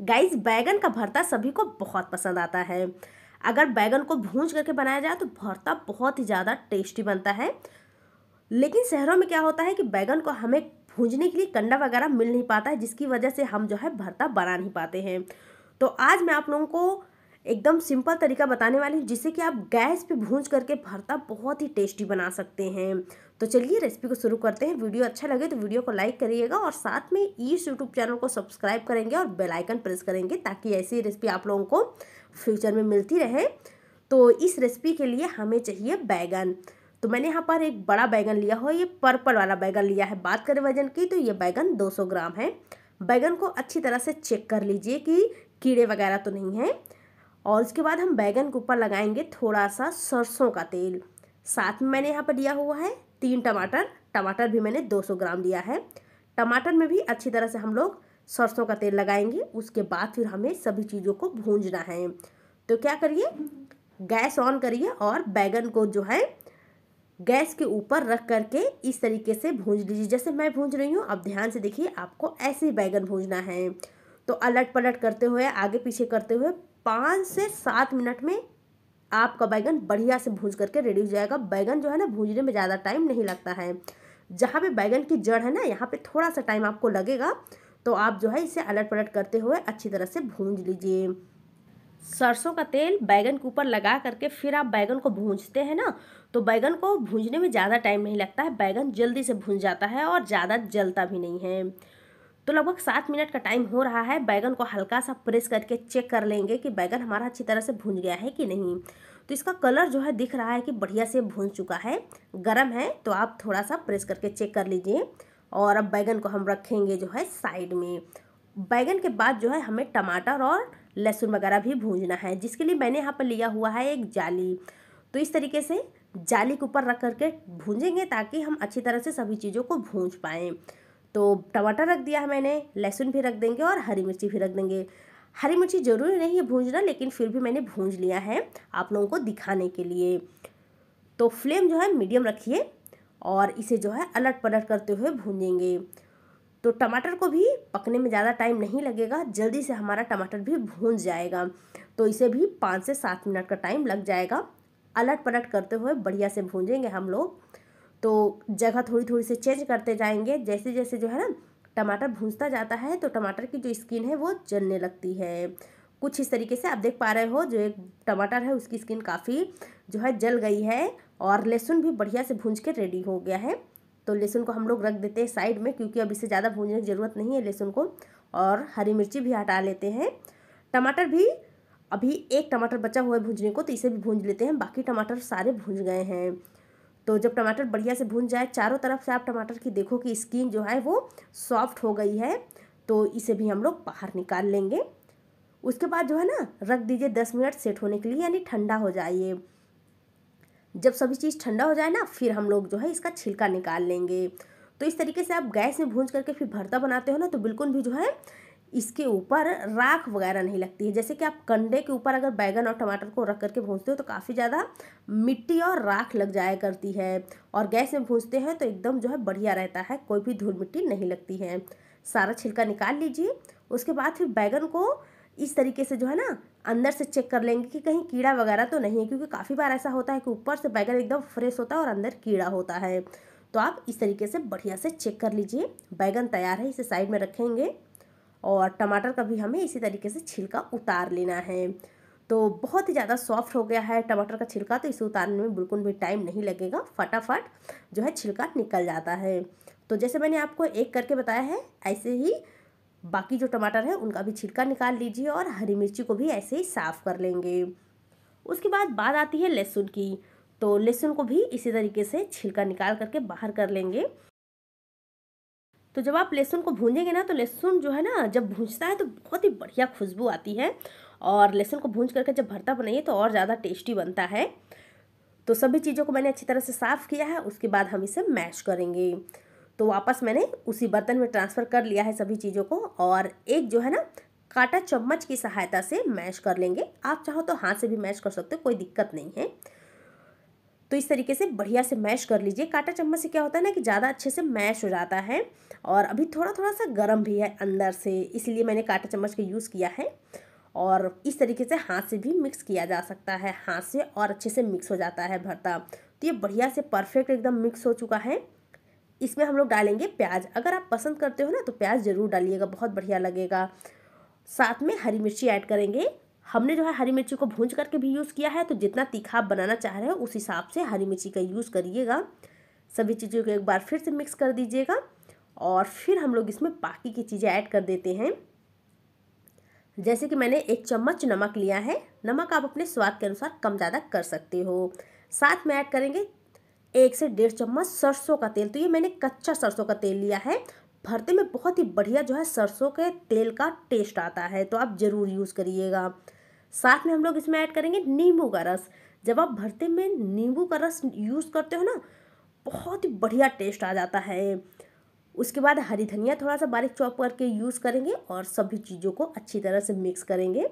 guys बैगन का भरता सभी को बहुत पसंद आता है अगर बैगन को भूंज करके बनाया जाए तो भरता बहुत ही ज़्यादा टेस्टी बनता है लेकिन शहरों में क्या होता है कि बैगन को हमें भूंजने के लिए कंडा वगैरह मिल नहीं पाता है जिसकी वजह से हम जो है भरता बना नहीं पाते हैं तो आज मैं आप लोगों को एकदम सिंपल तरीका बताने वाली हूँ जिससे कि आप गैस पे भूंज करके भरता बहुत ही टेस्टी बना सकते हैं तो चलिए रेसिपी को शुरू करते हैं वीडियो अच्छा लगे तो वीडियो को लाइक करिएगा और साथ में इस यूट्यूब चैनल को सब्सक्राइब करेंगे और बेलाइकन प्रेस करेंगे ताकि ऐसी रेसिपी आप लोगों को फ्यूचर में मिलती रहे तो इस रेसिपी के लिए हमें चाहिए बैगन तो मैंने यहाँ पर एक बड़ा बैगन लिया हो ये पर्पल वाला बैगन लिया है बात करें वजन की तो ये बैगन 200 ग्राम है बैगन को अच्छी तरह से चेक कर लीजिए कि कीड़े वगैरह तो नहीं हैं और उसके बाद हम बैगन के ऊपर लगाएंगे थोड़ा सा सरसों का तेल साथ में मैंने यहाँ पर लिया हुआ है तीन टमाटर टमाटर भी मैंने 200 ग्राम लिया है टमाटर में भी अच्छी तरह से हम लोग सरसों का तेल लगाएंगे उसके बाद फिर हमें सभी चीज़ों को भूंजना है तो क्या करिए गैस ऑन करिए और बैगन को जो है गैस के ऊपर रख करके इस तरीके से भूंज लीजिए जैसे मैं भूंज रही हूँ आप ध्यान से देखिए आपको ऐसे ही बैगन भूंजना है तो अलट पलट करते हुए आगे पीछे करते हुए पाँच से सात मिनट में आपका बैगन बढ़िया से भूज करके रेडी हो जाएगा बैगन जो है ना भूजने में ज़्यादा टाइम नहीं लगता है जहाँ पे बैगन की जड़ है ना यहाँ पे थोड़ा सा टाइम आपको लगेगा तो आप जो है इसे अलट पलट करते हुए अच्छी तरह से भूंज लीजिए सरसों का तेल बैगन के ऊपर लगा करके फिर आप बैगन को भूंजते हैं ना तो बैगन को भूंजने में ज़्यादा टाइम नहीं लगता है बैगन जल्दी से भूंज जाता है और ज़्यादा जलता भी नहीं है तो लगभग सात मिनट का टाइम हो रहा है बैगन को हल्का सा प्रेस करके चेक कर लेंगे कि बैगन हमारा अच्छी तरह से भून गया है कि नहीं तो इसका कलर जो है दिख रहा है कि बढ़िया से भून चुका है गर्म है तो आप थोड़ा सा प्रेस करके चेक कर लीजिए और अब बैगन को हम रखेंगे जो है साइड में बैगन के बाद जो है हमें टमाटर और लहसुन वगैरह भी भूंजना है जिसके लिए मैंने यहाँ पर लिया हुआ है एक जाली तो इस तरीके से जाली के ऊपर रख करके भूंजेंगे ताकि हम अच्छी तरह से सभी चीज़ों को भूंज पाएँ तो टमाटर रख दिया है मैंने लहसुन भी रख देंगे और हरी मिर्ची भी रख देंगे हरी मिर्ची ज़रूरी नहीं है भूंजना लेकिन फिर भी मैंने भूंज लिया है आप लोगों को दिखाने के लिए तो फ्लेम जो है मीडियम रखिए और इसे जो है अलट पलट करते हुए भूंजेंगे तो टमाटर को भी पकने में ज़्यादा टाइम नहीं लगेगा जल्दी से हमारा टमाटर भी भूंज जाएगा तो इसे भी पाँच से सात मिनट का टाइम लग जाएगा अलट पलट करते हुए बढ़िया से भूंजेंगे हम लोग तो जगह थोड़ी थोड़ी से चेंज करते जाएंगे जैसे जैसे जो है ना टमाटर भूंजता जाता है तो टमाटर की जो स्किन है वो जलने लगती है कुछ इस तरीके से आप देख पा रहे हो जो एक टमाटर है उसकी स्किन काफ़ी जो है जल गई है और लहसुन भी बढ़िया से भूंज के रेडी हो गया है तो लहसुन को हम लोग रख देते हैं साइड में क्योंकि अब इसे ज़्यादा भूनने की ज़रूरत नहीं है लहसुन को और हरी मिर्ची भी हटा लेते हैं टमाटर भी अभी एक टमाटर बचा हुआ है भूंजने को तो इसे भी भूंज लेते हैं बाकी टमाटर सारे भूंज गए हैं तो जब टमाटर बढ़िया से भून जाए चारों तरफ से आप टमाटर की देखो कि स्किन जो है वो सॉफ्ट हो गई है तो इसे भी हम लोग बाहर निकाल लेंगे उसके बाद जो है ना रख दीजिए दस मिनट सेट होने के लिए यानी ठंडा हो जाइए जब सभी चीज़ ठंडा हो जाए ना फिर हम लोग जो है इसका छिलका निकाल लेंगे तो इस तरीके से आप गैस में भून करके फिर भरता बनाते हो ना तो बिल्कुल भी जो है इसके ऊपर राख वगैरह नहीं लगती है जैसे कि आप कंडे के ऊपर अगर बैगन और टमाटर को रख करके भूनते हो तो काफ़ी ज़्यादा मिट्टी और राख लग जाया करती है और गैस में भूनते हैं तो एकदम जो है बढ़िया रहता है कोई भी धूल मिट्टी नहीं लगती है सारा छिलका निकाल लीजिए उसके बाद फिर बैगन को इस तरीके से जो है ना अंदर से चेक कर लेंगे कि कहीं कीड़ा वगैरह तो नहीं है क्योंकि काफ़ी बार ऐसा होता है कि ऊपर से बैगन एकदम फ्रेश होता है और अंदर कीड़ा होता है तो आप इस तरीके से बढ़िया से चेक कर लीजिए बैगन तैयार है इसे साइड में रखेंगे और टमाटर का भी हमें इसी तरीके से छिलका उतार लेना है तो बहुत ही ज़्यादा सॉफ्ट हो गया है टमाटर का छिलका तो इसे उतारने में बिल्कुल भी टाइम नहीं लगेगा फटाफट जो है छिलका निकल जाता है तो जैसे मैंने आपको एक करके बताया है ऐसे ही बाकी जो टमाटर है उनका भी छिलका निकाल लीजिए और हरी मिर्ची को भी ऐसे ही साफ़ कर लेंगे उसके बाद बात आती है लहसुन की तो लहसुन को भी इसी तरीके से छिलका निकाल करके बाहर कर लेंगे तो जब आप लहसुन को भूंजेंगे ना तो लहसुन जो है ना जब भूंजता है तो बहुत ही बढ़िया खुशबू आती है और लहसुन को भूंज करके जब भरता बनाइए तो और ज़्यादा टेस्टी बनता है तो सभी चीज़ों को मैंने अच्छी तरह से साफ़ किया है उसके बाद हम इसे मैश करेंगे तो वापस मैंने उसी बर्तन में ट्रांसफ़र कर लिया है सभी चीज़ों को और एक जो है ना काटा चम्मच की सहायता से मैश कर लेंगे आप चाहो तो हाथ से भी मैश कर सकते हो कोई दिक्कत नहीं है तो इस तरीके से बढ़िया से मैश कर लीजिए कांटा चम्मच से क्या होता है ना कि ज़्यादा अच्छे से मैश हो जाता है और अभी थोड़ा थोड़ा सा गर्म भी है अंदर से इसलिए मैंने कांटा चम्मच का यूज़ किया है और इस तरीके से हाथ से भी मिक्स किया जा सकता है हाथ से और अच्छे से मिक्स हो जाता है भरता तो ये बढ़िया से परफेक्ट एकदम मिक्स हो चुका है इसमें हम लोग डालेंगे प्याज अगर आप पसंद करते हो ना तो प्याज ज़रूर डालिएगा बहुत बढ़िया लगेगा साथ में हरी मिर्ची ऐड करेंगे हमने जो है हरी मिर्ची को भूंज करके भी यूज़ किया है तो जितना तीखा आप बनाना चाह रहे हो उस हिसाब से हरी मिर्ची का यूज़ करिएगा सभी चीज़ों को एक बार फिर से मिक्स कर दीजिएगा और फिर हम लोग इसमें बाकी की चीज़ें ऐड कर देते हैं जैसे कि मैंने एक चम्मच नमक लिया है नमक आप अपने स्वाद के अनुसार कम ज़्यादा कर सकते हो साथ में ऐड करेंगे एक से डेढ़ चम्मच सरसों का तेल तो ये मैंने कच्चा सरसों का तेल लिया है भरते में बहुत ही बढ़िया जो है सरसों के तेल का टेस्ट आता है तो आप ज़रूर यूज़ करिएगा साथ में हम लोग इसमें ऐड करेंगे नींबू का रस जब आप भरते में नींबू का रस यूज़ करते हो ना बहुत ही बढ़िया टेस्ट आ जाता है उसके बाद हरी धनिया थोड़ा सा बारीक चॉप करके यूज़ करेंगे और सभी चीज़ों को अच्छी तरह से मिक्स करेंगे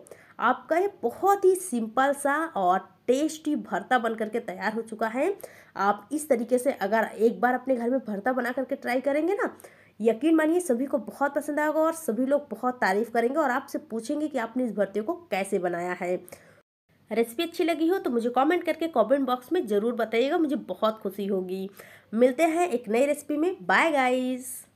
आपका ये बहुत ही सिंपल सा और टेस्टी भरता बन करके तैयार हो चुका है आप इस तरीके से अगर एक बार अपने घर में भरता बना करके ट्राई करेंगे ना यकीन मानिए सभी को बहुत पसंद आएगा और सभी लोग बहुत तारीफ़ करेंगे और आपसे पूछेंगे कि आपने इस भर्ती को कैसे बनाया है रेसिपी अच्छी लगी हो तो मुझे कमेंट करके कमेंट बॉक्स में ज़रूर बताइएगा मुझे बहुत खुशी होगी मिलते हैं एक नई रेसिपी में बाय गाइज़